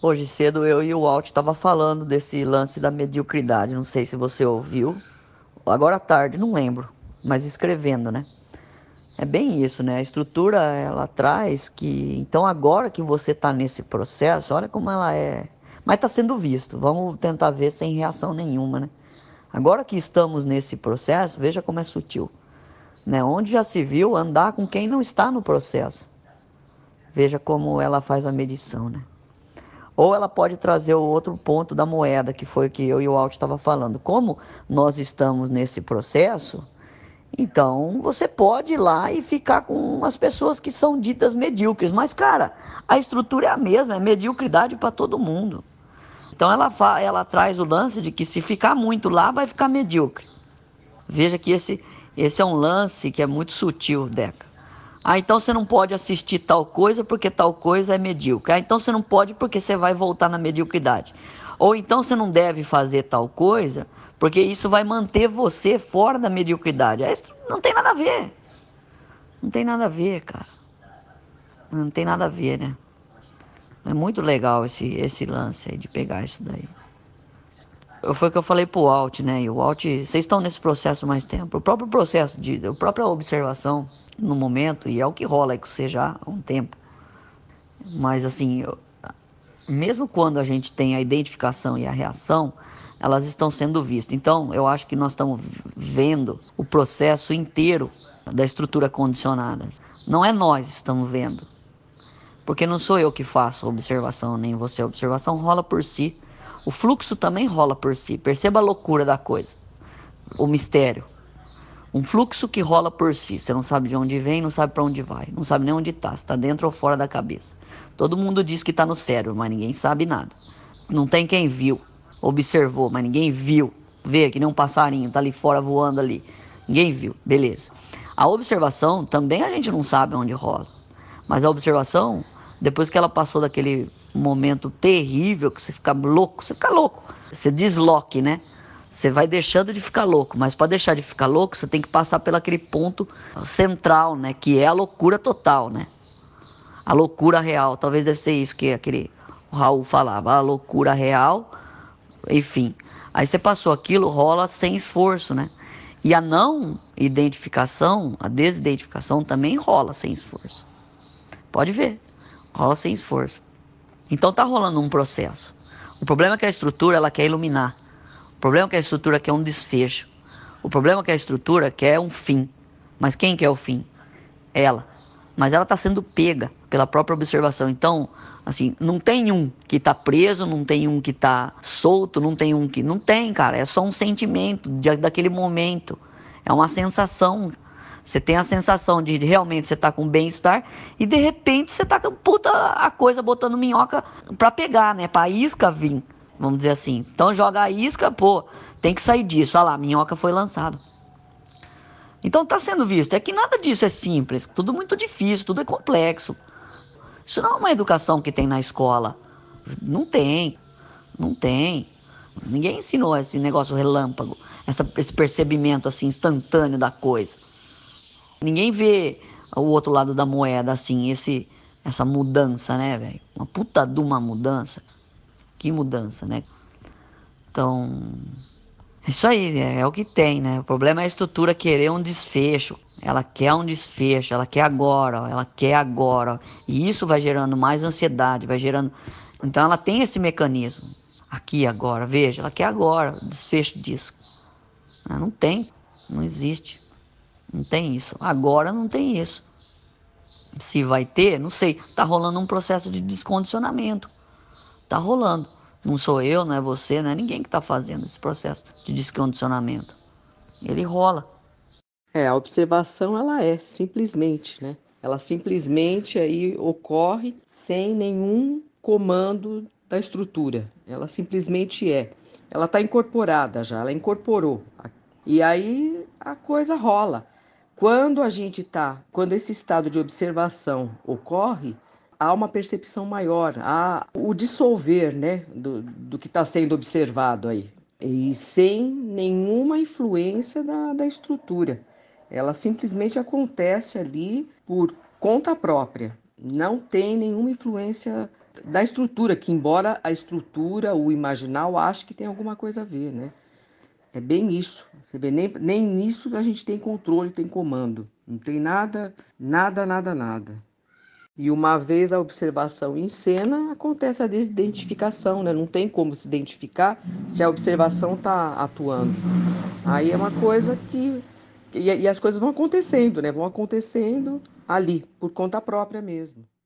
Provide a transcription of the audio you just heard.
Hoje cedo eu e o Walt tava falando desse lance da mediocridade, não sei se você ouviu. Agora à tarde, não lembro, mas escrevendo, né? É bem isso, né? A estrutura ela traz que então agora que você está nesse processo, olha como ela é, mas está sendo visto. Vamos tentar ver sem reação nenhuma, né? Agora que estamos nesse processo, veja como é sutil. Né? Onde já se viu andar com quem não está no processo? Veja como ela faz a medição, né? Ou ela pode trazer o outro ponto da moeda, que foi o que eu e o Alt estava falando. Como nós estamos nesse processo, então você pode ir lá e ficar com umas pessoas que são ditas medíocres. Mas, cara, a estrutura é a mesma, é mediocridade para todo mundo. Então ela, ela traz o lance de que se ficar muito lá, vai ficar medíocre. Veja que esse, esse é um lance que é muito sutil, Deca. Ah, então você não pode assistir tal coisa porque tal coisa é medíocre. Ah, então você não pode porque você vai voltar na mediocridade. Ou então você não deve fazer tal coisa porque isso vai manter você fora da mediocridade. Ah, isso não tem nada a ver. Não tem nada a ver, cara. Não tem nada a ver, né? É muito legal esse, esse lance aí de pegar isso daí. Foi o que eu falei pro alt né? E o alt vocês estão nesse processo mais tempo. O próprio processo, de, a própria observação no momento, e é o que rola aí com você já há um tempo. Mas assim, eu, mesmo quando a gente tem a identificação e a reação, elas estão sendo vistas. Então, eu acho que nós estamos vendo o processo inteiro da estrutura condicionada. Não é nós que estamos vendo. Porque não sou eu que faço observação, nem você. A observação rola por si. O fluxo também rola por si. Perceba a loucura da coisa, o mistério. Um fluxo que rola por si. Você não sabe de onde vem, não sabe para onde vai, não sabe nem onde está, se está dentro ou fora da cabeça. Todo mundo diz que está no cérebro, mas ninguém sabe nada. Não tem quem viu, observou, mas ninguém viu. Vê que nem um passarinho está ali fora voando ali. Ninguém viu, beleza. A observação também a gente não sabe onde rola, mas a observação, depois que ela passou daquele um momento terrível que você fica louco, você fica louco, você desloque, né? Você vai deixando de ficar louco, mas para deixar de ficar louco, você tem que passar pelo aquele ponto central, né? Que é a loucura total, né? A loucura real. Talvez deve ser isso que aquele Raul falava, a loucura real, enfim. Aí você passou aquilo, rola sem esforço, né? E a não identificação, a desidentificação também rola sem esforço. Pode ver, rola sem esforço. Então está rolando um processo. O problema é que a estrutura ela quer iluminar. O problema é que a estrutura quer um desfecho. O problema é que a estrutura quer um fim. Mas quem quer o fim? Ela. Mas ela está sendo pega pela própria observação. Então, assim, não tem um que está preso, não tem um que está solto, não tem um que. Não tem, cara. É só um sentimento de, daquele momento. É uma sensação. Você tem a sensação de realmente você tá com bem-estar e de repente você tá com puta a coisa botando minhoca para pegar, né? Pra isca vir, vamos dizer assim. Então joga a isca, pô, tem que sair disso. Olha lá, minhoca foi lançada. Então tá sendo visto. É que nada disso é simples. Tudo muito difícil, tudo é complexo. Isso não é uma educação que tem na escola. Não tem. Não tem. Ninguém ensinou esse negócio relâmpago, essa, esse percebimento assim instantâneo da coisa. Ninguém vê o outro lado da moeda assim, esse essa mudança, né, velho? Uma puta de uma mudança. Que mudança, né? Então, é isso aí, é, é o que tem, né? O problema é a estrutura querer um desfecho. Ela quer um desfecho, ela quer agora, ela quer agora. E isso vai gerando mais ansiedade, vai gerando. Então ela tem esse mecanismo. Aqui, agora, veja, ela quer agora, desfecho disso. Ela não tem, não existe. Não tem isso. Agora não tem isso. Se vai ter, não sei. Tá rolando um processo de descondicionamento. Tá rolando. Não sou eu, não é você, não é ninguém que tá fazendo esse processo de descondicionamento. Ele rola. É, a observação ela é simplesmente, né? Ela simplesmente aí ocorre sem nenhum comando da estrutura. Ela simplesmente é. Ela está incorporada já, ela incorporou. E aí a coisa rola. Quando a gente está, quando esse estado de observação ocorre, há uma percepção maior, há o dissolver né, do, do que está sendo observado aí, e sem nenhuma influência da, da estrutura. Ela simplesmente acontece ali por conta própria, não tem nenhuma influência da estrutura, que embora a estrutura, o imaginal, ache que tem alguma coisa a ver, né? É bem isso. Você vê, nem, nem nisso a gente tem controle, tem comando. Não tem nada, nada, nada, nada. E uma vez a observação em cena, acontece a desidentificação, né? Não tem como se identificar se a observação está atuando. Aí é uma coisa que. E, e as coisas vão acontecendo, né? Vão acontecendo ali, por conta própria mesmo.